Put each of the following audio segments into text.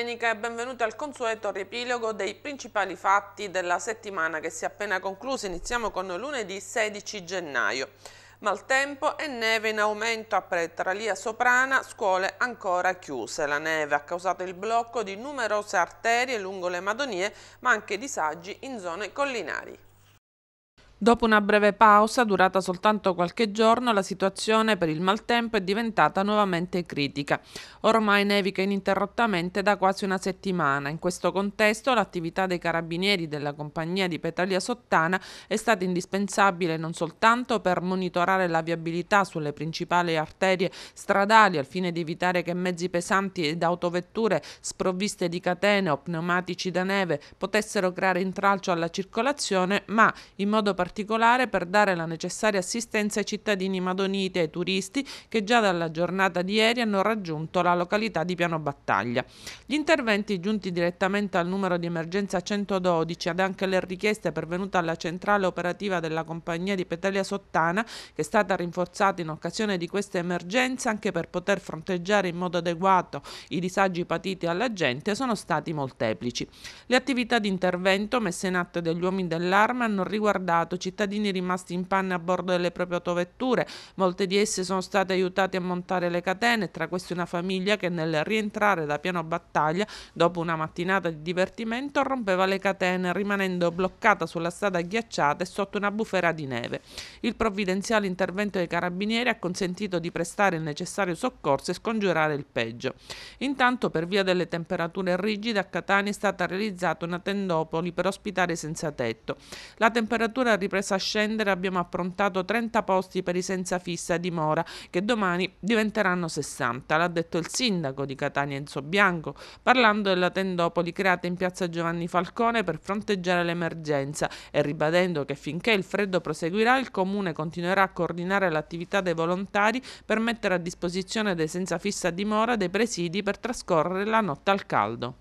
domenica e benvenuti al consueto riepilogo dei principali fatti della settimana che si è appena conclusa. Iniziamo con lunedì 16 gennaio. Maltempo e neve in aumento a Pretralia Soprana, scuole ancora chiuse. La neve ha causato il blocco di numerose arterie lungo le Madonie, ma anche disagi in zone collinari. Dopo una breve pausa, durata soltanto qualche giorno, la situazione per il maltempo è diventata nuovamente critica. Ormai nevica ininterrottamente da quasi una settimana. In questo contesto l'attività dei carabinieri della compagnia di Petalia Sottana è stata indispensabile non soltanto per monitorare la viabilità sulle principali arterie stradali al fine di evitare che mezzi pesanti ed autovetture sprovviste di catene o pneumatici da neve potessero creare intralcio alla circolazione, ma in modo particolare particolare per dare la necessaria assistenza ai cittadini madoniti e ai turisti che già dalla giornata di ieri hanno raggiunto la località di Piano Battaglia. Gli interventi giunti direttamente al numero di emergenza 112 ed anche le richieste pervenute alla centrale operativa della compagnia di Petalia Sottana, che è stata rinforzata in occasione di questa emergenza anche per poter fronteggiare in modo adeguato i disagi patiti alla gente, sono stati molteplici. Le attività di intervento messe in atto dagli uomini dell'arma hanno riguardato cittadini rimasti in panne a bordo delle proprie autovetture. Molte di esse sono state aiutate a montare le catene, tra queste una famiglia che nel rientrare da piano battaglia, dopo una mattinata di divertimento, rompeva le catene, rimanendo bloccata sulla strada ghiacciata e sotto una bufera di neve. Il provvidenziale intervento dei carabinieri ha consentito di prestare il necessario soccorso e scongiurare il peggio. Intanto, per via delle temperature rigide, a Catania è stata realizzata una tendopoli per ospitare senza tetto. La temperatura è ripresa a scendere abbiamo approntato 30 posti per i senza fissa dimora che domani diventeranno 60, l'ha detto il sindaco di Catania Enzo Bianco, parlando della tendopoli creata in piazza Giovanni Falcone per fronteggiare l'emergenza e ribadendo che finché il freddo proseguirà il comune continuerà a coordinare l'attività dei volontari per mettere a disposizione dei senza fissa dimora dei presidi per trascorrere la notte al caldo.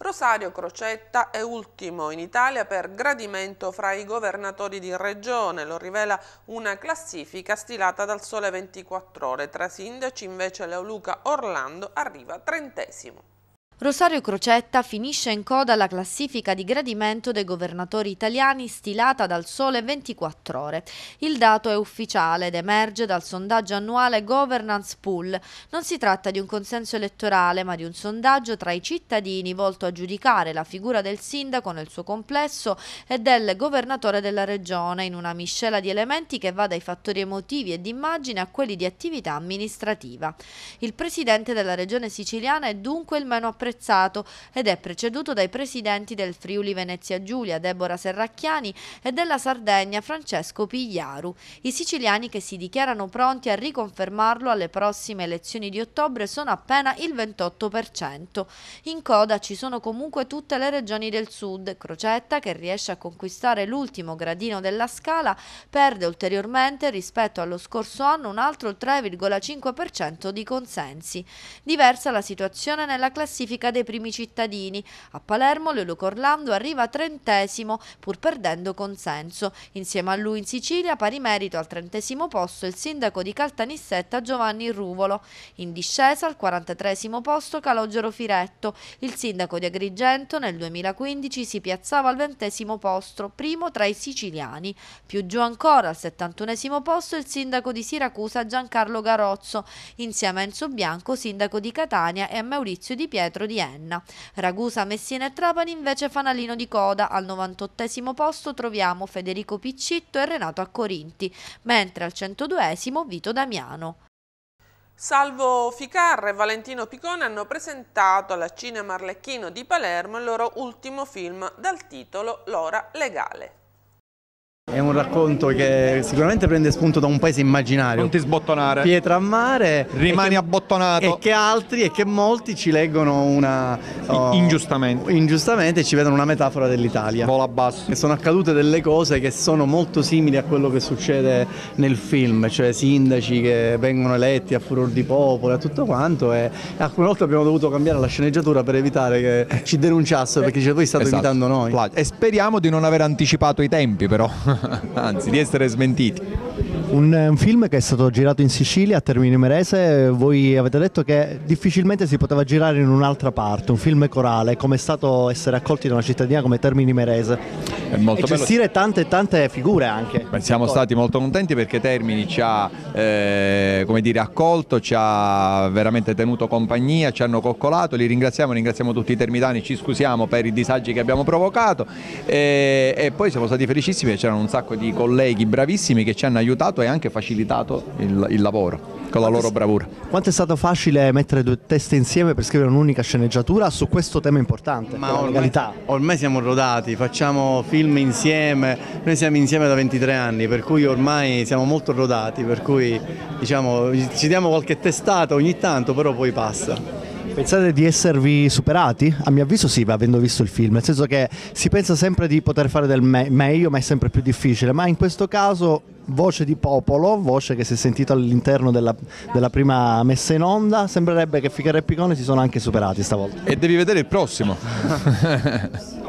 Rosario Crocetta è ultimo in Italia per gradimento fra i governatori di regione, lo rivela una classifica stilata dal Sole 24 Ore. Tra sindaci invece Leoluca Orlando arriva trentesimo. Rosario Crocetta finisce in coda alla classifica di gradimento dei governatori italiani stilata dal Sole 24 Ore. Il dato è ufficiale ed emerge dal sondaggio annuale Governance Pool. Non si tratta di un consenso elettorale, ma di un sondaggio tra i cittadini volto a giudicare la figura del sindaco nel suo complesso e del governatore della regione in una miscela di elementi che va dai fattori emotivi e d'immagine a quelli di attività amministrativa. Il presidente della regione siciliana è dunque il meno apprezzato apprezzato ed è preceduto dai presidenti del Friuli Venezia Giulia, Deborah Serracchiani, e della Sardegna, Francesco Pigliaru. I siciliani che si dichiarano pronti a riconfermarlo alle prossime elezioni di ottobre sono appena il 28%. In coda ci sono comunque tutte le regioni del sud. Crocetta, che riesce a conquistare l'ultimo gradino della scala, perde ulteriormente rispetto allo scorso anno un altro 3,5% di consensi. Diversa la situazione nella classifica classifica dei primi cittadini. A Palermo Leluco Orlando arriva trentesimo pur perdendo consenso. Insieme a lui in Sicilia pari merito al trentesimo posto il sindaco di Caltanissetta Giovanni Ruvolo. In discesa al 43 posto Calogero Firetto. Il sindaco di Agrigento nel 2015 si piazzava al ventesimo posto, primo tra i siciliani. Più giù ancora al settantunesimo posto il sindaco di Siracusa Giancarlo Garozzo, insieme a Enzo Bianco, sindaco di Catania e a Maurizio Di Pietro di Enna. Ragusa, Messina e Trapani invece fanalino di coda. Al 98 posto troviamo Federico Piccitto e Renato Accorinti, mentre al 102 Vito Damiano. Salvo Ficarra e Valentino Picone hanno presentato alla Cinema Arlecchino di Palermo il loro ultimo film dal titolo L'ora legale. È un racconto che sicuramente prende spunto da un paese immaginario. Non ti sbottonare. Pietra a mare. Rimani e che, abbottonato. E che altri e che molti ci leggono una... Oh, ingiustamente. Ingiustamente ci vedono una metafora dell'Italia. Vola basso. E sono accadute delle cose che sono molto simili a quello che succede nel film, cioè sindaci che vengono eletti a furor di popolo e a tutto quanto e alcune volte abbiamo dovuto cambiare la sceneggiatura per evitare che ci denunciassero perché ci voi state esatto. imitando noi. E speriamo di non aver anticipato i tempi però. anzi di essere smentiti. Un, un, film che è stato girato in Sicilia, a Termini Merese, voi avete detto che difficilmente si poteva girare in un'altra parte, un film corale, come è stato essere accolti da una cittadina come Termini Merese? È molto e bello. gestire tante tante figure anche. Beh, siamo Ancora. stati molto contenti perché Termini ci ha eh, dire, accolto, ci ha veramente tenuto compagnia, ci hanno coccolato, li ringraziamo, ringraziamo tutti i termitani, ci scusiamo per i disagi che abbiamo provocato e, e poi siamo stati felicissimi, c'erano un sacco di colleghi bravissimi che ci hanno aiutato aiutato e anche facilitato il, il lavoro con la loro bravura. Quanto è stato facile mettere due teste insieme per scrivere un'unica sceneggiatura su questo tema importante, Ma ormai, ormai, siamo rodati, facciamo film insieme, noi siamo insieme da 23 anni, per cui ormai siamo molto rodati, per cui diciamo, ci diamo qualche testata ogni tanto, però poi passa. Pensate di esservi superati? A mio avviso sì, avendo visto il film, nel senso che si pensa sempre di poter fare del me meglio, ma è sempre più difficile, ma in questo caso voce di popolo, voce che si è sentita all'interno della, della, prima messa in onda, sembrerebbe che Figaro e Picone si sono anche superati stavolta. E devi vedere il prossimo.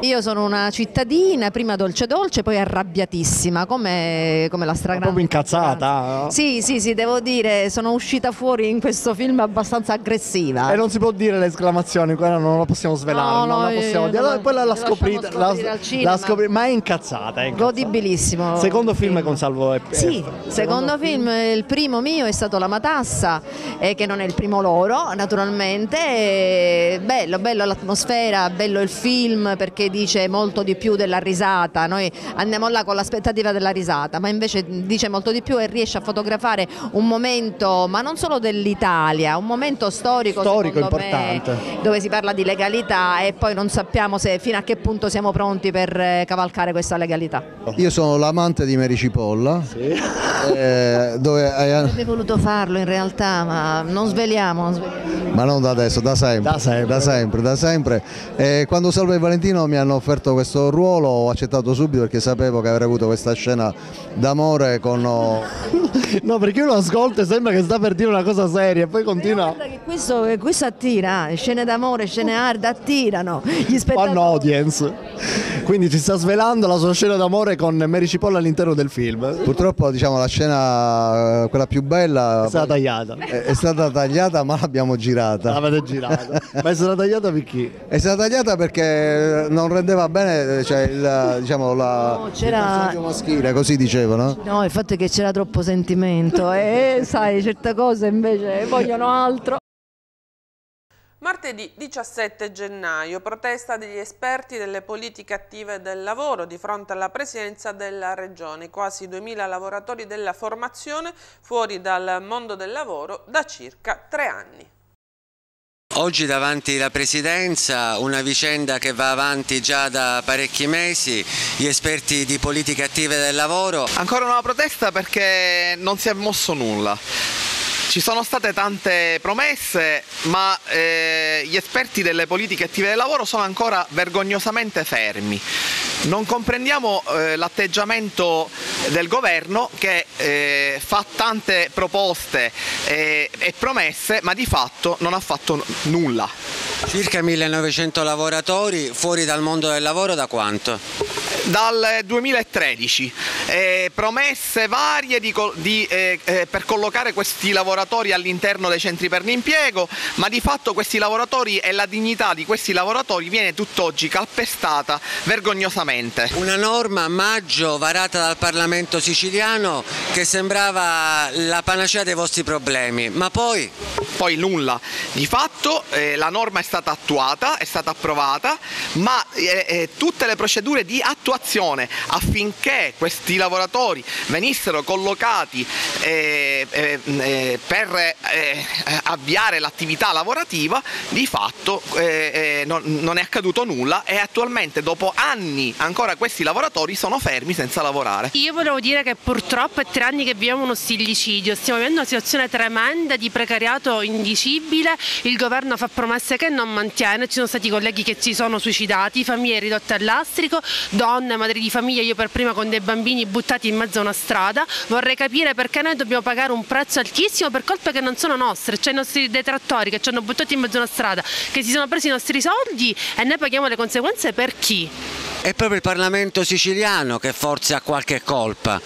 Io sono una cittadina, prima dolce dolce, poi arrabbiatissima, come, come la stragrande. Proprio incazzata. No? Sì, sì, sì, devo dire, sono uscita fuori in questo film abbastanza aggressiva. E non si può dire l'esclamazione, quella non la possiamo svelare, no, non eh, no, la possiamo dire. Allora, poi la scoprite, la, la scoprite, ma è incazzata, è incazzata. Godibilissimo. Secondo film, film con Salvo e sì, secondo film, il primo mio è stato La Matassa, eh, che non è il primo loro, naturalmente. Eh, bello, bello l'atmosfera, bello il film perché dice molto di più della risata. Noi andiamo là con l'aspettativa della risata, ma invece dice molto di più e riesce a fotografare un momento, ma non solo dell'Italia, un momento storico, storico importante. Me, dove si parla di legalità e poi non sappiamo se, fino a che punto siamo pronti per eh, cavalcare questa legalità. Io sono l'amante di Mary Cipolla. Sì eh, dove hai... Avrebbe voluto farlo in realtà, ma non sveliamo, non sveliamo. Ma non da adesso, da sempre. Da sempre. Da sempre, da sempre. Eh, quando Salvo e Valentino mi hanno offerto questo ruolo ho accettato subito perché sapevo che avrei avuto questa scena d'amore con... Oh, no, perché uno ascolta e sembra che sta per dire una cosa seria e poi continua. Questo, eh, questo, attira, eh, scene d'amore, scene hard attirano. Gli spettatori... Fanno audience. Quindi ci sta svelando la sua scena d'amore con Mary Cipolla all'interno del film. Purtroppo purtroppo diciamo, la scena, eh, quella più bella... È stata tagliata. È, è, stata tagliata ma l'abbiamo girata. L'avete girata. ma è stata tagliata perché? È stata tagliata perché non rendeva bene eh, cioè, il, diciamo, la, no, il personaggio maschile, così dicevano. No, il fatto è che c'era troppo sentimento e eh, sai, certe cose invece vogliono altro. Martedì 17 gennaio, protesta degli esperti delle politiche attive del lavoro di fronte alla presidenza della Regione. Quasi 2.000 lavoratori della formazione fuori dal mondo del lavoro da circa tre anni. Oggi davanti alla Presidenza una vicenda che va avanti già da parecchi mesi, gli esperti di politiche attive del lavoro. Ancora una protesta perché non si è mosso nulla. Ci sono state tante promesse, ma eh, gli esperti delle politiche attive del lavoro sono ancora vergognosamente fermi. Non comprendiamo eh, l'atteggiamento del governo che eh, fa tante proposte eh, e promesse, ma di fatto non ha fatto nulla. Circa 1900 lavoratori fuori dal mondo del lavoro da quanto? dal 2013, eh, promesse varie di, di, eh, eh, per collocare questi lavoratori all'interno dei centri per l'impiego, ma di fatto questi lavoratori e la dignità di questi lavoratori viene tutt'oggi calpestata vergognosamente. Una norma a maggio varata dal Parlamento siciliano che sembrava la panacea dei vostri problemi, ma poi? Poi nulla, di fatto eh, la norma è stata attuata, è stata approvata, ma eh, eh, tutte le procedure di attuazione situazione affinché questi lavoratori venissero collocati eh, eh, eh per eh, eh, avviare l'attività lavorativa, di fatto non, non è accaduto nulla e attualmente dopo anni ancora questi lavoratori sono fermi senza lavorare. Io volevo dire che purtroppo è tre anni che viviamo uno stillicidio, stiamo vivendo una situazione tremenda di precariato indicibile, il governo fa promesse che non mantiene, ci sono stati colleghi che si sono suicidati, famiglie ridotte all'astrico, donne donne, madri di famiglia, io per prima con dei bambini buttati in mezzo a una strada, vorrei capire perché noi dobbiamo pagare un prezzo altissimo per colpe che non sono nostre, cioè i nostri detrattori che ci hanno buttati in mezzo a una strada, che si sono presi i nostri soldi e noi paghiamo le conseguenze per chi? È proprio il Parlamento siciliano che forse ha qualche colpa.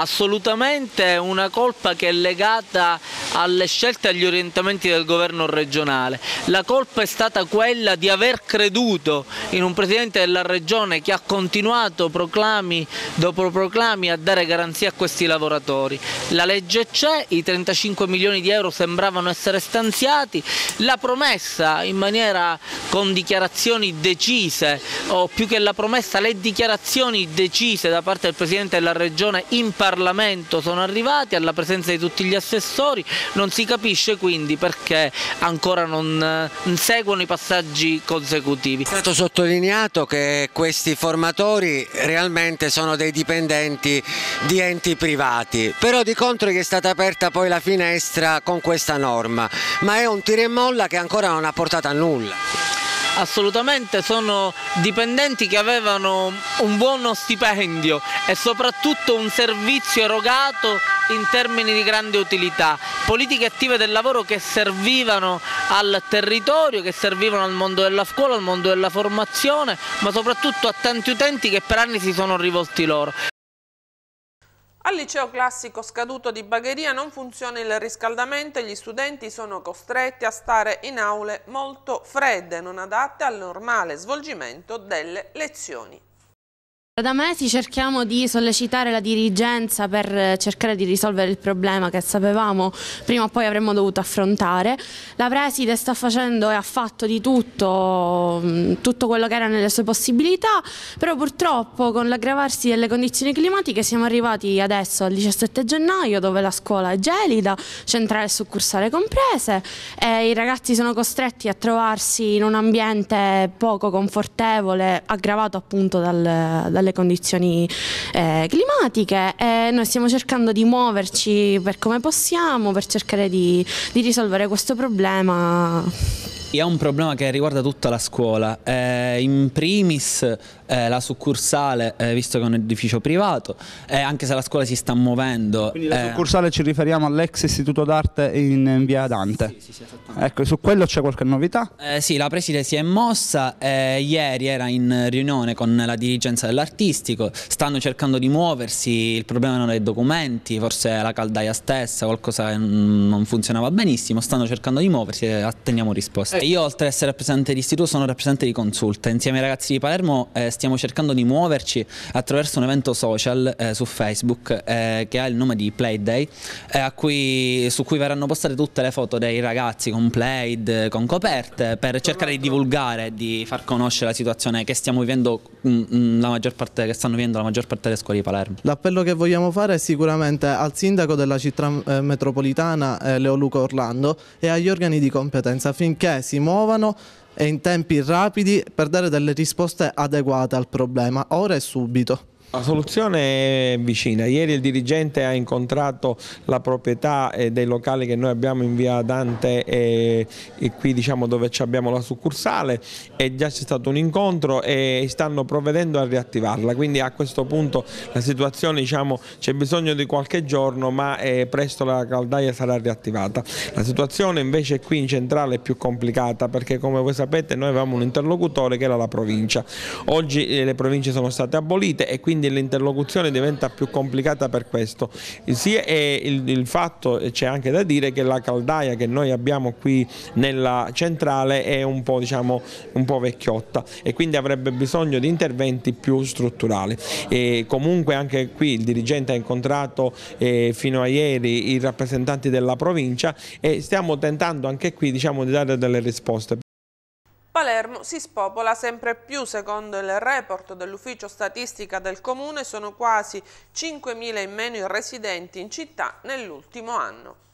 Assolutamente una colpa che è legata alle scelte e agli orientamenti del governo regionale. La colpa è stata quella di aver creduto in un Presidente della Regione che ha continuato proclami dopo proclami a dare garanzie a questi lavoratori. La legge c'è, i 35 milioni di euro sembravano essere stanziati, la promessa in maniera con dichiarazioni decise o più che la promessa le dichiarazioni decise da parte del Presidente della Regione in Parlamento Parlamento sono arrivati, alla presenza di tutti gli assessori, non si capisce quindi perché ancora non eh, seguono i passaggi consecutivi. È stato sottolineato che questi formatori realmente sono dei dipendenti di enti privati, però di contro gli è stata aperta poi la finestra con questa norma, ma è un tira e molla che ancora non ha portato a nulla. Assolutamente, sono dipendenti che avevano un buono stipendio e soprattutto un servizio erogato in termini di grande utilità, politiche attive del lavoro che servivano al territorio, che servivano al mondo della scuola, al mondo della formazione, ma soprattutto a tanti utenti che per anni si sono rivolti loro. Al liceo classico scaduto di Bagheria non funziona il riscaldamento e gli studenti sono costretti a stare in aule molto fredde, non adatte al normale svolgimento delle lezioni. Da mesi cerchiamo di sollecitare la dirigenza per eh, cercare di risolvere il problema che sapevamo prima o poi avremmo dovuto affrontare. La Preside sta facendo e ha fatto di tutto, mm, tutto quello che era nelle sue possibilità, però purtroppo con l'aggravarsi delle condizioni climatiche siamo arrivati adesso al 17 gennaio dove la scuola è gelida, centrale e succursale comprese e i ragazzi sono costretti a trovarsi in un ambiente poco confortevole, aggravato appunto dal, dalle delle condizioni eh, climatiche e noi stiamo cercando di muoverci per come possiamo per cercare di, di risolvere questo problema è un problema che riguarda tutta la scuola, eh, in primis eh, la succursale, eh, visto che è un edificio privato, eh, anche se la scuola si sta muovendo. Quindi la eh. succursale ci riferiamo all'ex istituto d'arte in, in, via Dante. Sì, sì, sì, ecco, su quello c'è qualche novità? Eh, sì, la preside si è mossa, ieri era in riunione con la dirigenza dell'artistico, stanno cercando di muoversi, il problema non è i documenti, forse la caldaia stessa, qualcosa non funzionava benissimo, stanno cercando di muoversi e attendiamo risposte. Io oltre ad essere rappresentante di istituto sono rappresentante di consulta, insieme ai ragazzi di Palermo eh, stiamo cercando di muoverci attraverso un evento social eh, su Facebook eh, che ha il nome di Playday, eh, cui, su cui verranno postate tutte le foto dei ragazzi con Playd, con coperte, per cercare di divulgare, e di far conoscere la situazione che stiamo vivendo, mh, mm, mh, mm, parte, che stanno vivendo la maggior parte delle scuole di Palermo. L'appello che vogliamo fare è sicuramente al sindaco della città eh, metropolitana, eh, Leo Luca Orlando, e agli organi di competenza affinché si muovano e in tempi rapidi per dare delle risposte adeguate al problema, ora e subito. La soluzione è vicina. Ieri il dirigente ha incontrato la proprietà eh, dei locali che noi abbiamo in via Dante e, qui diciamo dove abbiamo la succursale e già c'è stato un incontro e stanno provvedendo a riattivarla. Quindi a questo punto la situazione diciamo c'è bisogno di qualche giorno ma eh, presto la caldaia sarà riattivata. La situazione invece qui in centrale è più complicata perché come voi sapete noi avevamo un interlocutore che era la provincia. Oggi eh, le province sono state abolite e quindi quindi l'interlocuzione diventa più complicata per questo. Sì, il, il, fatto c'è anche da dire che la caldaia che noi abbiamo qui nella centrale è un po', diciamo, un po vecchiotta e quindi avrebbe bisogno di interventi più strutturali. E comunque anche qui il dirigente ha incontrato eh, fino a ieri i rappresentanti della provincia e stiamo tentando anche qui diciamo, di dare delle risposte. Palermo si spopola sempre più, secondo il report dell'ufficio statistica del comune sono quasi 5.000 in meno i residenti in città nell'ultimo anno.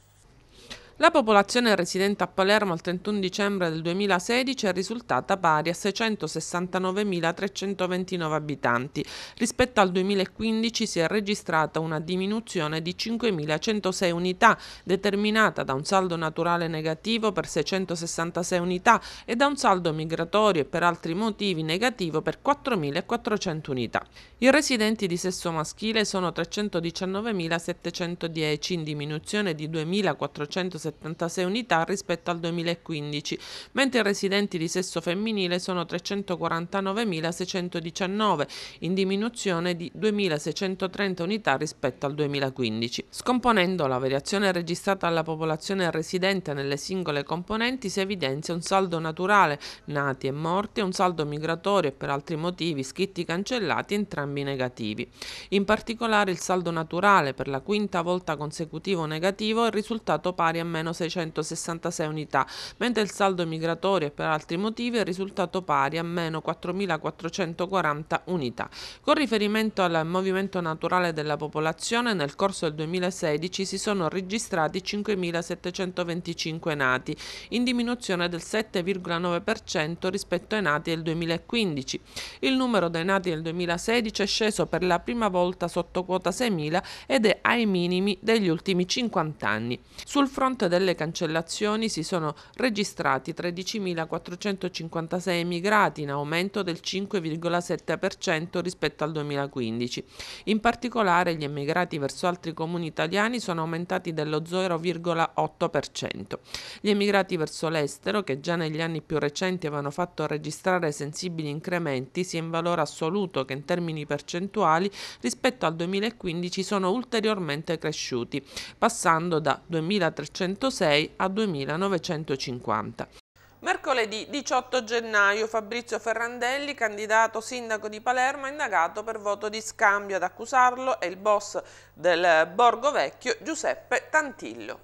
La popolazione residente a Palermo al 31 dicembre del 2016 è risultata pari a 669.329 abitanti. Rispetto al 2015 si è registrata una diminuzione di 5.106 unità, determinata da un saldo naturale negativo per 666 unità e da un saldo migratorio e per altri motivi negativo per 4.400 unità. I residenti di sesso maschile sono 319.710 in diminuzione di 2.460 376 unità rispetto al 2015, mentre i residenti di sesso femminile sono 349.619, in diminuzione di 2.630 unità rispetto al 2015. Scomponendo la variazione registrata alla popolazione residente nelle singole componenti si evidenzia un saldo naturale, nati e morti, e un saldo migratorio e per altri motivi, scritti cancellati, entrambi negativi. In particolare il saldo naturale per la quinta volta consecutivo negativo è risultato pari a meno meno 666 unità, mentre il saldo migratorio per altri motivi è risultato pari a meno 4.440 unità. Con riferimento al movimento naturale della popolazione, nel corso del 2016 si sono registrati 5.725 nati, in diminuzione del 7,9% rispetto ai nati del 2015. Il numero dei nati nel 2016 è sceso per la prima volta sotto quota 6.000 ed è ai minimi degli ultimi 50 anni. Sul fronte momento delle cancellazioni si sono registrati 13.456 emigrati in aumento del 5,7% rispetto al 2015. In particolare gli emigrati verso altri comuni italiani sono aumentati dello 0,8%. Gli emigrati verso l'estero, che già negli anni più recenti avevano fatto registrare sensibili incrementi sia in valore assoluto che in termini percentuali, rispetto al 2015 sono ulteriormente cresciuti, passando da 2.300 2.906 a 2.950. Mercoledì 18 gennaio Fabrizio Ferrandelli, candidato sindaco di Palermo, è indagato per voto di scambio. Ad accusarlo è il boss del Borgo Vecchio Giuseppe Tantillo.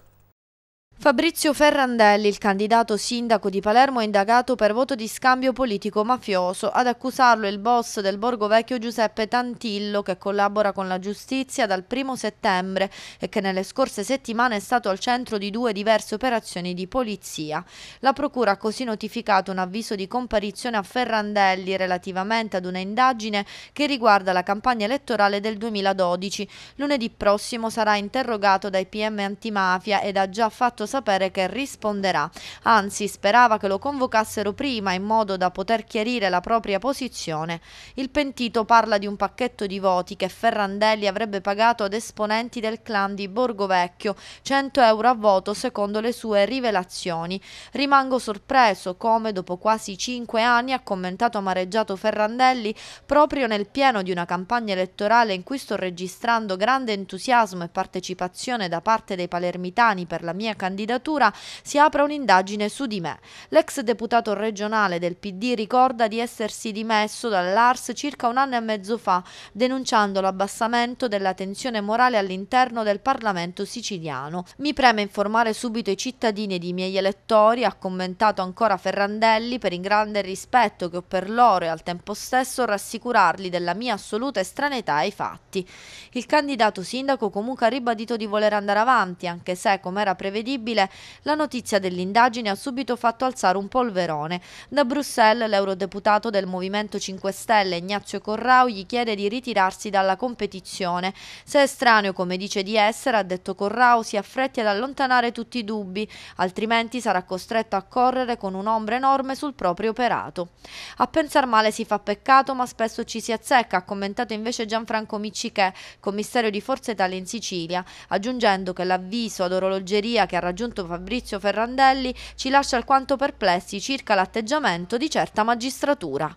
Fabrizio Ferrandelli, il candidato sindaco di Palermo, è indagato per voto di scambio politico-mafioso. Ad accusarlo il boss del Borgo Vecchio Giuseppe Tantillo, che collabora con la giustizia dal 1 settembre e che nelle scorse settimane è stato al centro di due diverse operazioni di polizia. La procura ha così notificato un avviso di comparizione a Ferrandelli relativamente ad una indagine che riguarda la campagna elettorale del 2012. Lunedì prossimo sarà interrogato dai PM antimafia ed ha già fatto sapere che risponderà. Anzi, sperava che lo convocassero prima in modo da poter chiarire la propria posizione. Il pentito parla di un pacchetto di voti che Ferrandelli avrebbe pagato ad esponenti del clan di Borgovecchio, 100 euro a voto secondo le sue rivelazioni. Rimango sorpreso come dopo quasi 5 anni ha commentato amareggiato Ferrandelli proprio nel pieno di una campagna elettorale in cui sto registrando grande entusiasmo e partecipazione da parte dei palermitani per la mia candidatura candidatura, si apra un'indagine su di me. L'ex deputato regionale del PD ricorda di essersi dimesso dall'ARS circa un anno e mezzo fa, denunciando l'abbassamento della tensione morale all'interno del Parlamento siciliano. Mi preme informare subito i cittadini ed i miei elettori, ha commentato ancora Ferrandelli, per il grande rispetto che ho per loro e al tempo stesso rassicurarli della mia assoluta estraneità ai fatti. Il candidato sindaco comunque ha ribadito di voler andare avanti, anche se, come era prevedibile, discutibile, la notizia dell'indagine ha subito fatto alzare un polverone. Da Bruxelles l'eurodeputato del Movimento 5 Stelle Ignazio Corrao gli chiede di ritirarsi dalla competizione. Se estraneo come dice di essere, ha detto Corrao, si affretti ad allontanare tutti i dubbi, altrimenti sarà costretto a correre con un'ombra enorme sul proprio operato. A pensar male si fa peccato, ma spesso ci si azzecca, ha commentato invece Gianfranco Miccichè, commissario di Forza Italia in Sicilia, aggiungendo che l'avviso ad orologeria che ha raggiunto raggiunto Fabrizio Ferrandelli ci lascia alquanto perplessi circa l'atteggiamento di certa magistratura.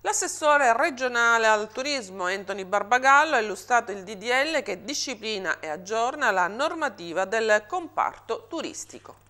L'assessore regionale al turismo Anthony Barbagallo ha illustrato il DDL che disciplina e aggiorna la normativa del comparto turistico.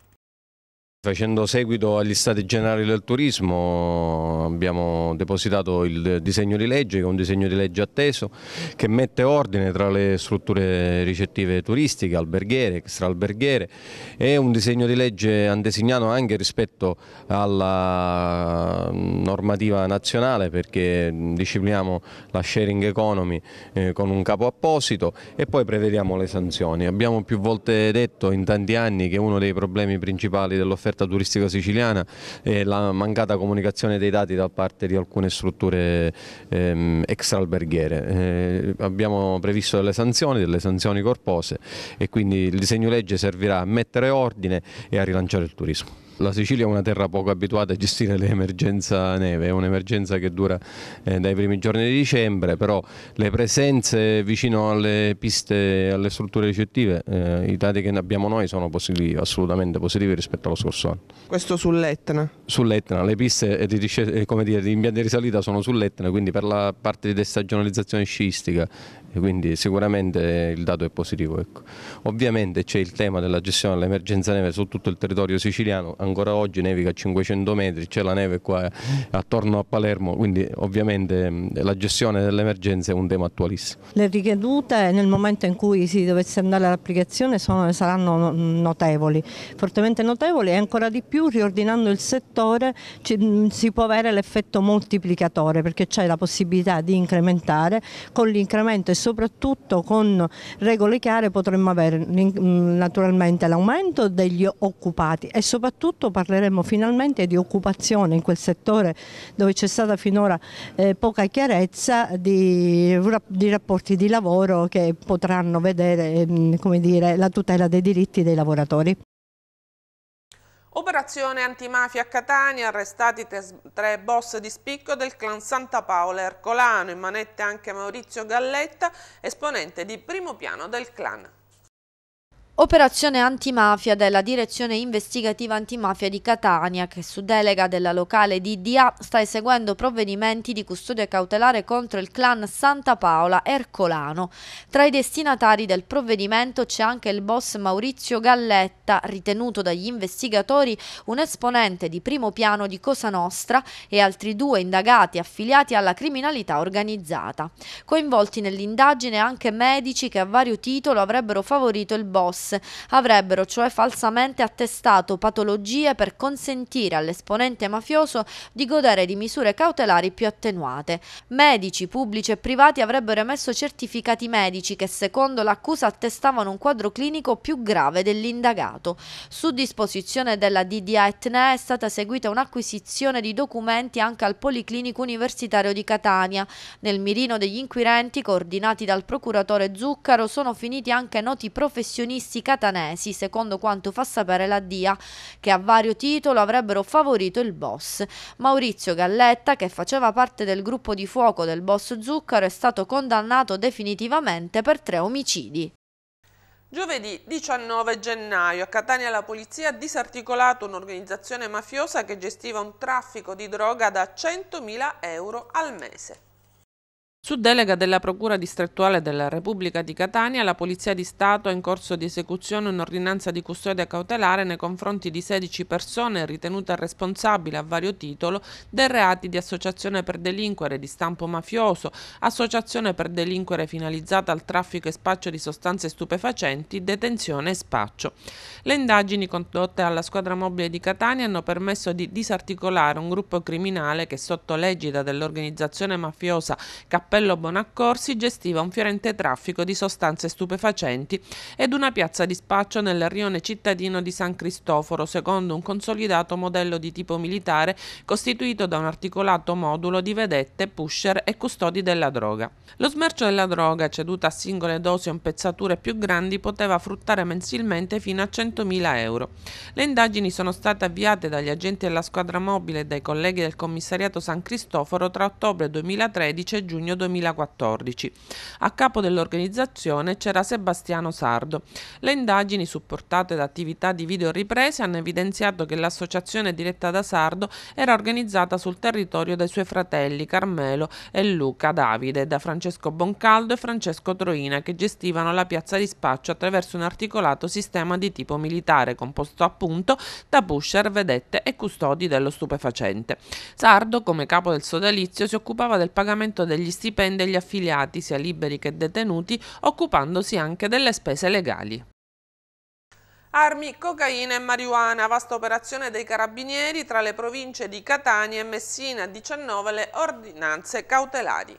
Facendo seguito agli stati generali del turismo abbiamo depositato il disegno di legge, che è un disegno di legge atteso, che mette ordine tra le strutture ricettive turistiche, alberghiere, extraalberghiere È un disegno di legge antesignano anche rispetto alla normativa nazionale perché discipliniamo la sharing economy eh, con un capo apposito e poi prevediamo le sanzioni. Abbiamo più volte detto in tanti anni che uno dei problemi principali dell'offerta offerta turistica siciliana e la mancata comunicazione dei dati da parte di alcune strutture ehm, extraalberghiere. Eh, abbiamo previsto delle sanzioni, delle sanzioni corpose e quindi il disegno legge servirà a mettere ordine e a rilanciare il turismo la Sicilia è una terra poco abituata a gestire l'emergenza neve, è un'emergenza che dura eh, dai primi giorni di dicembre, però le presenze vicino alle piste, alle strutture ricettive, eh, i dati che ne abbiamo noi sono positivi, assolutamente positivi rispetto allo scorso anno. Questo sull'Etna? Sull'Etna, le piste eh, di, eh, dire, di, risalita sono sull'Etna, quindi per la parte di destagionalizzazione sciistica quindi sicuramente il dato è positivo. Ecco. Ovviamente c'è il tema della gestione dell'emergenza neve su tutto il territorio siciliano, ancora oggi nevica a 500 metri, c'è la neve qua eh, attorno a Palermo, quindi ovviamente la gestione dell'emergenza è un tema attualissimo. Le ricadute nel momento in cui si dovesse andare all'applicazione saranno notevoli, fortemente notevoli e ancora di più riordinando il settore si può avere l'effetto moltiplicatore perché c'è la possibilità di incrementare con l'incremento e soprattutto con regole chiare potremmo avere mm, naturalmente l'aumento degli occupati e soprattutto parleremo finalmente di occupazione in quel settore dove c'è stata finora eh, poca chiarezza di, di, rapporti di lavoro che potranno vedere eh, dire, la tutela dei diritti dei lavoratori. Operazione antimafia a Catania, arrestati tre boss di spicco del clan Santa Paola Ercolano, in manette anche Maurizio Galletta, esponente di primo piano del clan. Operazione antimafia della Direzione Investigativa Antimafia di Catania che su delega della locale DDA sta eseguendo provvedimenti di custodia cautelare contro il clan Santa Paola Ercolano. Tra i destinatari del provvedimento c'è anche il boss Maurizio Galletta, ritenuto dagli investigatori un esponente di primo piano di Cosa Nostra e altri due indagati affiliati alla criminalità organizzata. Coinvolti nell'indagine anche medici che a vario titolo avrebbero favorito il boss Hamas avrebbero cioè falsamente attestato patologie per consentire all'esponente mafioso di godere di misure cautelari più attenuate. Medici pubblici e privati avrebbero emesso certificati medici che secondo l'accusa attestavano un quadro clinico più grave dell'indagato. Su disposizione della DDA Etnea è stata seguita un'acquisizione di documenti anche al Policlinico Universitario di Catania. Nel mirino degli inquirenti, coordinati dal procuratore Zuccaro, sono finiti anche noti professionisti stessi catanesi, secondo quanto fa sapere la DIA, che a vario titolo avrebbero favorito il boss. Maurizio Galletta, che faceva parte del gruppo di fuoco del boss Zuccaro, è stato condannato definitivamente per tre omicidi. Giovedì 19 gennaio a Catania la polizia ha disarticolato un'organizzazione mafiosa che gestiva un traffico di droga da 100.000 euro al mese. Su delega della Procura distrettuale della Repubblica di Catania, la Polizia di Stato ha in corso di esecuzione un'ordinanza di custodia cautelare nei confronti di 16 persone ritenute responsabili a vario titolo dei reati di associazione per delinquere di stampo mafioso, associazione per delinquere finalizzata al traffico e spaccio di sostanze stupefacenti, detenzione e spaccio. Le indagini condotte alla squadra mobile di Catania hanno permesso di disarticolare un gruppo criminale che sotto l'egida dell'organizzazione mafiosa Cappello Cappello Bonaccorsi gestiva un fiorente traffico di sostanze stupefacenti ed una piazza di spaccio nel rione cittadino di San Cristoforo, secondo un consolidato modello di tipo militare costituito da un articolato modulo di vedette, pusher e custodi della droga. Lo smercio della droga, ceduta a singole dosi o in pezzature più grandi, poteva fruttare mensilmente fino a 100.000 euro. Le indagini sono state avviate dagli agenti della squadra mobile e dai colleghi del commissariato San Cristoforo tra ottobre 2013 e giugno 2013. 2014. A capo dell'organizzazione c'era Sebastiano Sardo. Le indagini, supportate da attività di video riprese, hanno evidenziato che l'associazione diretta da Sardo era organizzata sul territorio dai suoi fratelli Carmelo e Luca Davide, da Francesco Boncaldo e Francesco Troina, che gestivano la piazza di spaccio attraverso un articolato sistema di tipo militare, composto appunto da pusher, vedette e custodi dello stupefacente. Sardo, come capo del sodalizio, si occupava del pagamento degli stipendi dipende gli affiliati, sia liberi che detenuti, occupandosi anche delle spese legali. Armi, cocaina e marijuana, vasta operazione dei carabinieri tra le province di Catania e Messina, 19 le ordinanze cautelari.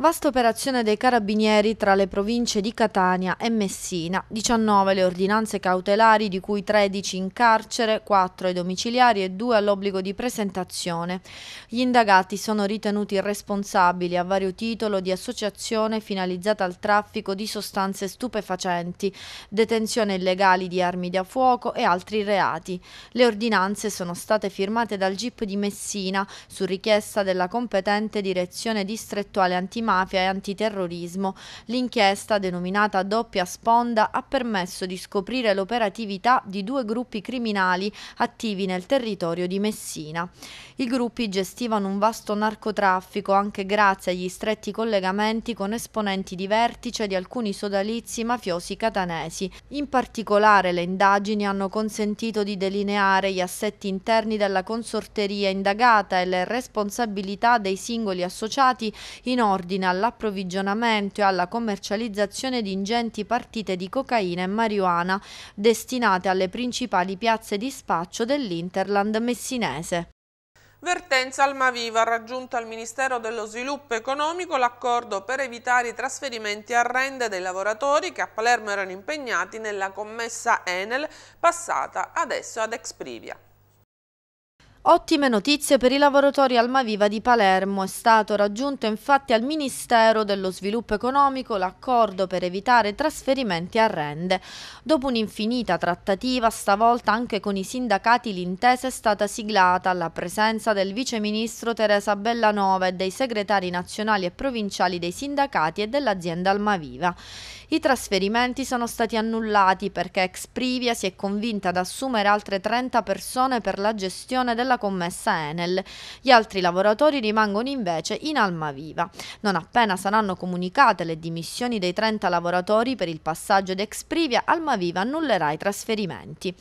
Vasta operazione dei carabinieri tra le province di Catania e Messina, 19 le ordinanze cautelari di cui 13 in carcere, 4 ai domiciliari e 2 all'obbligo di presentazione. Gli indagati sono ritenuti responsabili a vario titolo di associazione finalizzata al traffico di sostanze stupefacenti, detenzione illegale di armi da fuoco e altri reati. Le ordinanze sono state firmate dal GIP di Messina su richiesta della competente direzione distrettuale antimafia antimafia e antiterrorismo. L'inchiesta, denominata Doppia Sponda, ha permesso di scoprire l'operatività di due gruppi criminali attivi nel territorio di Messina. I gruppi gestivano un vasto narcotraffico anche grazie agli stretti collegamenti con esponenti di vertice di alcuni sodalizi mafiosi catanesi. In particolare le indagini hanno consentito di delineare gli assetti interni della consorteria indagata e le responsabilità dei singoli associati in ordine ordina all'approvvigionamento e alla commercializzazione di ingenti partite di cocaina e marijuana destinate alle principali piazze di spaccio dell'Interland messinese. Vertenza Almaviva ha raggiunto al Ministero dello Sviluppo Economico l'accordo per evitare i trasferimenti a rende dei lavoratori che a Palermo erano impegnati nella commessa Enel passata adesso ad Exprivia. Ottime notizie per i lavoratori Almaviva di Palermo. È stato raggiunto infatti al Ministero dello Sviluppo Economico l'accordo per evitare trasferimenti a rende. Dopo un'infinita trattativa, stavolta anche con i sindacati l'intesa è stata siglata alla presenza del viceministro Teresa Bellanova e dei segretari nazionali e provinciali dei sindacati e dell'azienda Almaviva. I trasferimenti sono stati annullati perché ex Privia si è convinta ad assumere altre 30 persone per la gestione della della commessa Enel. Gli altri lavoratori rimangono invece in Almaviva. Non appena saranno comunicate le dimissioni dei 30 lavoratori per il passaggio ad Exprivia, Almaviva annullerà i trasferimenti.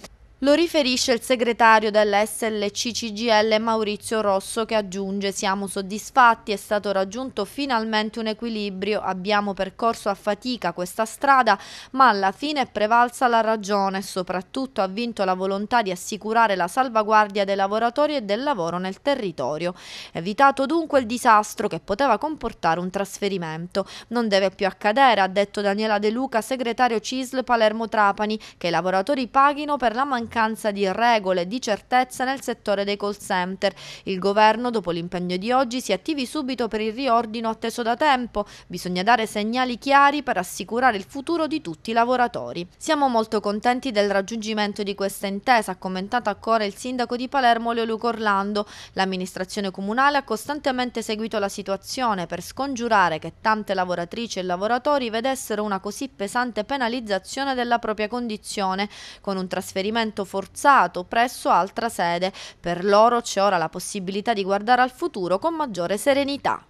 Lo riferisce il segretario dell'SLC-CGL Maurizio Rosso che aggiunge siamo soddisfatti, è stato raggiunto finalmente un equilibrio, abbiamo percorso a fatica questa strada ma alla fine è prevalsa la ragione e soprattutto ha vinto la volontà di assicurare la salvaguardia dei lavoratori e del lavoro nel territorio. Evitato dunque il disastro che poteva comportare un trasferimento. Non deve più accadere, ha detto Daniela De Luca, segretario CISL Palermo Trapani, che i lavoratori paghino per la mancanza mancanza di regole e di certezza nel settore dei call center. Il governo, dopo l'impegno di oggi, si attivi subito per il riordino atteso da tempo. Bisogna dare segnali chiari per assicurare il futuro di tutti i lavoratori. Siamo molto contenti del raggiungimento di questa intesa, ha commentato ancora il sindaco di Palermo Leoluco Orlando. L'amministrazione comunale ha costantemente seguito la situazione per scongiurare che tante lavoratrici e lavoratori vedessero una così pesante penalizzazione della propria condizione, con un trasferimento trasferimento forzato presso altra sede. Per loro c'è ora la possibilità di guardare al futuro con maggiore serenità.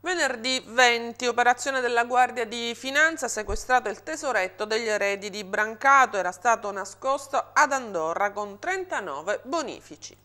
Venerdì 20, operazione della Guardia di Finanza, sequestrato il tesoretto degli eredi di Brancato, era stato nascosto ad Andorra con 39 bonifici.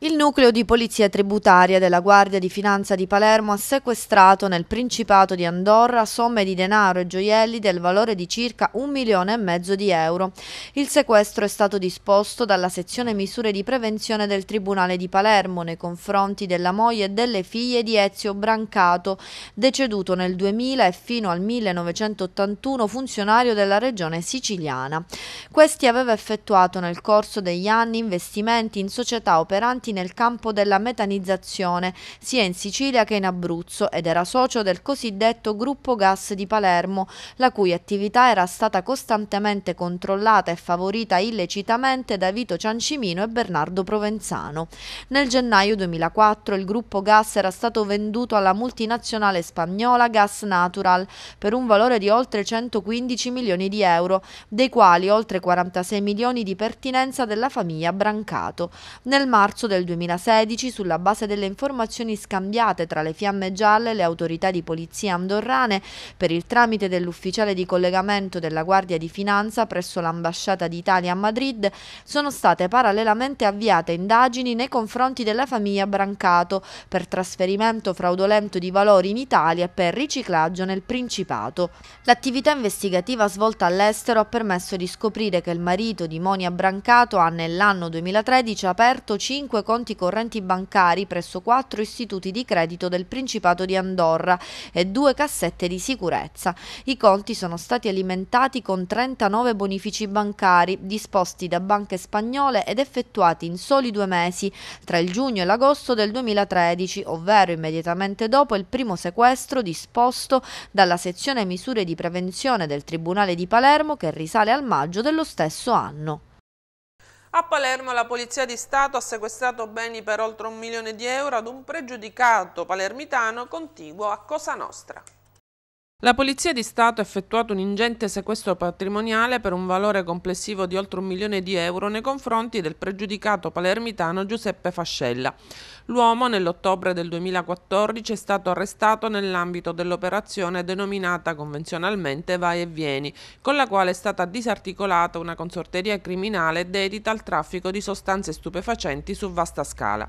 Il nucleo di polizia tributaria della Guardia di Finanza di Palermo ha sequestrato nel Principato di Andorra somme di denaro e gioielli del valore di circa un milione e mezzo di euro. Il sequestro è stato disposto dalla sezione misure di prevenzione del Tribunale di Palermo nei confronti della moglie e delle figlie di Ezio Brancato, deceduto nel 2000 e fino al 1981 funzionario della regione siciliana. Questi aveva effettuato nel corso degli anni investimenti in società operanti impegnati nel campo della metanizzazione sia in Sicilia che in Abruzzo ed era socio del cosiddetto Gruppo Gas di Palermo, la cui attività era stata costantemente controllata e favorita illecitamente da Vito Ciancimino e Bernardo Provenzano. Nel gennaio 2004 il gruppo Gas era stato venduto alla multinazionale spagnola Gas Natural per un valore di oltre 115 milioni di euro, dei quali oltre 46 milioni di pertinenza della famiglia Brancato. Nel marzo del del 2016, sulla base delle informazioni scambiate tra le fiamme gialle e le autorità di polizia andorrane, per il tramite dell'ufficiale di collegamento della Guardia di Finanza presso l'ambasciata d'Italia a Madrid, sono state parallelamente avviate indagini nei confronti della famiglia Brancato per trasferimento fraudolento di valori in Italia e per riciclaggio nel Principato. L'attività investigativa svolta all'estero ha permesso di scoprire che il marito di Monia Brancato ha nell'anno 2013 aperto 5 conti correnti bancari presso quattro istituti di credito del Principato di Andorra e due cassette di sicurezza. I conti sono stati alimentati con 39 bonifici bancari disposti da banche spagnole ed effettuati in soli due mesi, tra il giugno e l'agosto del 2013, ovvero immediatamente dopo il primo sequestro disposto dalla sezione misure di prevenzione del Tribunale di Palermo che risale al maggio dello stesso anno. A Palermo la Polizia di Stato ha sequestrato beni per oltre un milione di euro ad un pregiudicato palermitano contiguo a Cosa Nostra. La Polizia di Stato ha effettuato un ingente sequestro patrimoniale per un valore complessivo di oltre un milione di euro nei confronti del pregiudicato palermitano Giuseppe Fascella. L'uomo nell'ottobre del 2014 è stato arrestato nell'ambito dell'operazione denominata convenzionalmente Vai e Vieni, con la quale è stata disarticolata una consorteria criminale dedita al traffico di sostanze stupefacenti su vasta scala.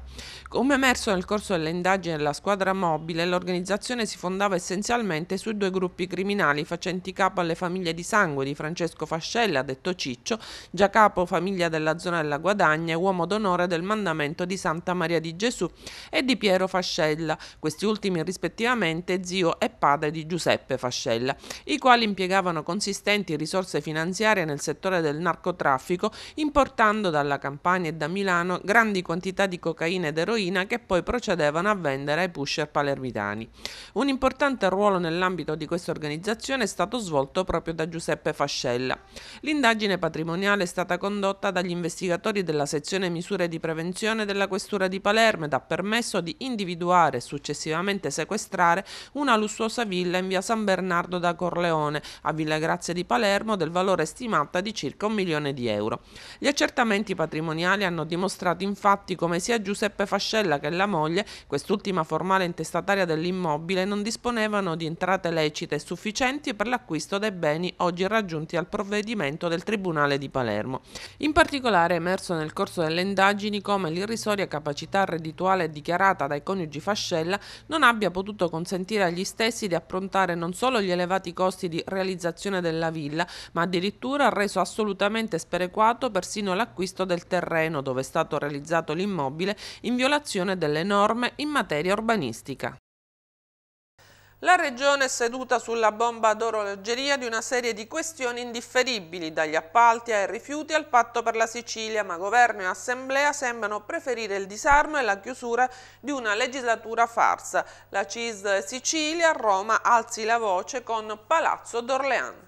Come emerso nel corso delle indagini della squadra mobile, l'organizzazione si fondava essenzialmente su due gruppi criminali facenti capo alle famiglie di sangue di Francesco Fascella, detto Ciccio, già capo famiglia della zona della Guadagna e uomo d'onore del mandamento di Santa Maria di Gesù e di Piero Fascella, questi ultimi rispettivamente zio e padre di Giuseppe Fascella, i quali impiegavano consistenti risorse finanziarie nel settore del narcotraffico, importando dalla Campania e da Milano grandi quantità di cocaina ed eroina che poi procedevano a vendere ai pusher palermitani. Un importante ruolo nell'ambito di questa organizzazione è stato svolto proprio da Giuseppe Fascella. L'indagine patrimoniale è stata condotta dagli investigatori della sezione misure di prevenzione della Questura di Palermo e da ha permesso di individuare e successivamente sequestrare una lussuosa villa in via San Bernardo da Corleone, a Villa Grazia di Palermo, del valore stimata di circa un milione di euro. Gli accertamenti patrimoniali hanno dimostrato infatti come sia Giuseppe Fascella che la moglie, quest'ultima formale intestataria dell'immobile, non disponevano di entrate lecite sufficienti per l'acquisto dei beni oggi raggiunti al provvedimento del Tribunale di Palermo. In particolare è emerso nel corso delle indagini come l'irrisoria capacità reddituale percentuale dichiarata dai coniugi Fascella non abbia potuto consentire agli stessi di approntare non solo gli elevati costi di realizzazione della villa, ma addirittura ha reso assolutamente sperequato persino l'acquisto del terreno dove è stato realizzato l'immobile in violazione delle norme in materia urbanistica. La Regione è seduta sulla bomba d'orologeria di una serie di questioni indifferibili, dagli appalti ai rifiuti al patto per la Sicilia, ma governo e assemblea sembrano preferire il disarmo e la chiusura di una legislatura farsa. La CIS Sicilia Roma alzi la voce con Palazzo d'Orleans.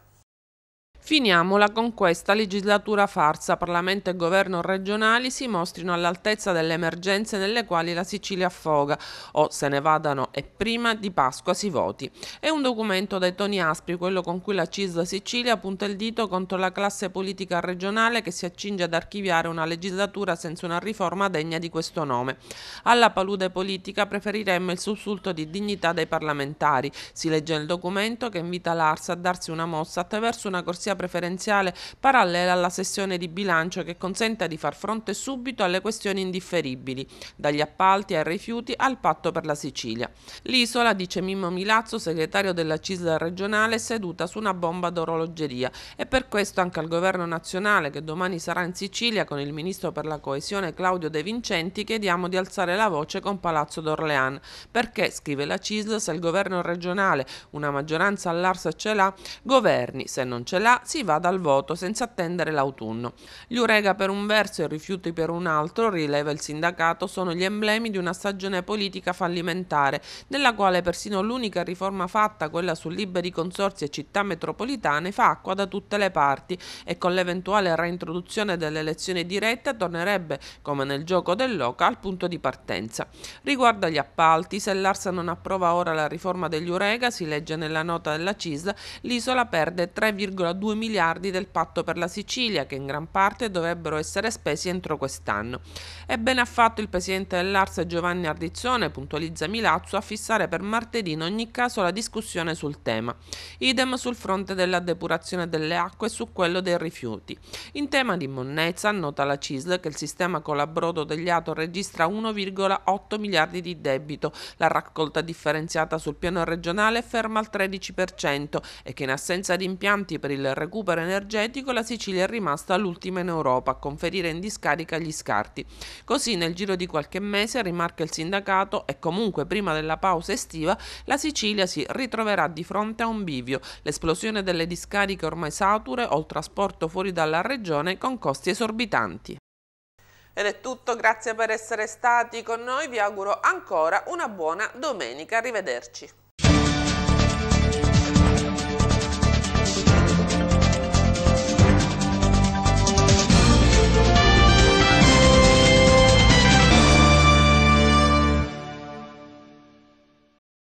Finiamola con questa legislatura farsa, Parlamento e Governo regionali si mostrino all'altezza delle emergenze nelle quali la Sicilia affoga o se ne vadano e prima di Pasqua si voti. È un documento dai toni aspri, quello con cui la CISL Sicilia punta il dito contro la classe politica regionale che si accinge ad archiviare una legislatura senza una riforma degna di questo nome. Alla palude politica preferiremmo il sussulto di dignità dei parlamentari, si legge nel documento che invita l'Arsa a darsi una mossa attraverso una corsia sia preferenziale parallela alla sessione di bilancio che consenta di far fronte subito alle questioni indifferibili, dagli appalti ai rifiuti al patto per la Sicilia. L'isola, dice Mimmo Milazzo, segretario della CISLA regionale, è seduta su una bomba d'orologeria e per questo anche al governo nazionale che domani sarà in Sicilia con il ministro per la coesione Claudio De Vincenti chiediamo di alzare la voce con Palazzo d'Orlean perché, scrive la CISL, se il governo regionale una maggioranza all'Arsa ce l'ha, governi, se non ce l'ha si vada al voto senza attendere l'autunno. Gli urega per un verso e rifiuti per un altro, rileva il sindacato, sono gli emblemi di una stagione politica fallimentare, nella quale persino l'unica riforma fatta, quella su liberi consorsi e città metropolitane, fa acqua da tutte le parti e con l'eventuale reintroduzione dell'elezione diretta tornerebbe, come nel gioco dell'Oca, al punto di partenza. Riguardo agli appalti, se l'Arsa non approva ora la riforma degli Urega, si legge nella nota della CIS, l'isola perde 3,2 2 miliardi del patto per la Sicilia che in gran parte dovrebbero essere spesi entro quest'anno. E bene ha fatto il presidente dell'Arsa Giovanni Ardizzone, puntualizza Milazzo, a fissare per martedì in ogni caso la discussione sul tema. Idem sul fronte della depurazione delle acque e su quello dei rifiuti. In tema di monnezza nota la CISL che il sistema degli degliato registra 1,8 miliardi di debito, la raccolta differenziata sul piano regionale ferma al 13% e che in assenza di impianti per il recupero energetico la Sicilia è rimasta l'ultima in Europa a conferire in discarica gli scarti. Così nel giro di qualche mese, rimarca il sindacato, e comunque prima della pausa estiva, la Sicilia si ritroverà di fronte a un bivio, l'esplosione delle discariche ormai sature o il trasporto fuori dalla regione con costi esorbitanti. Ed è tutto, grazie per essere stati con noi, vi auguro ancora una buona domenica, arrivederci.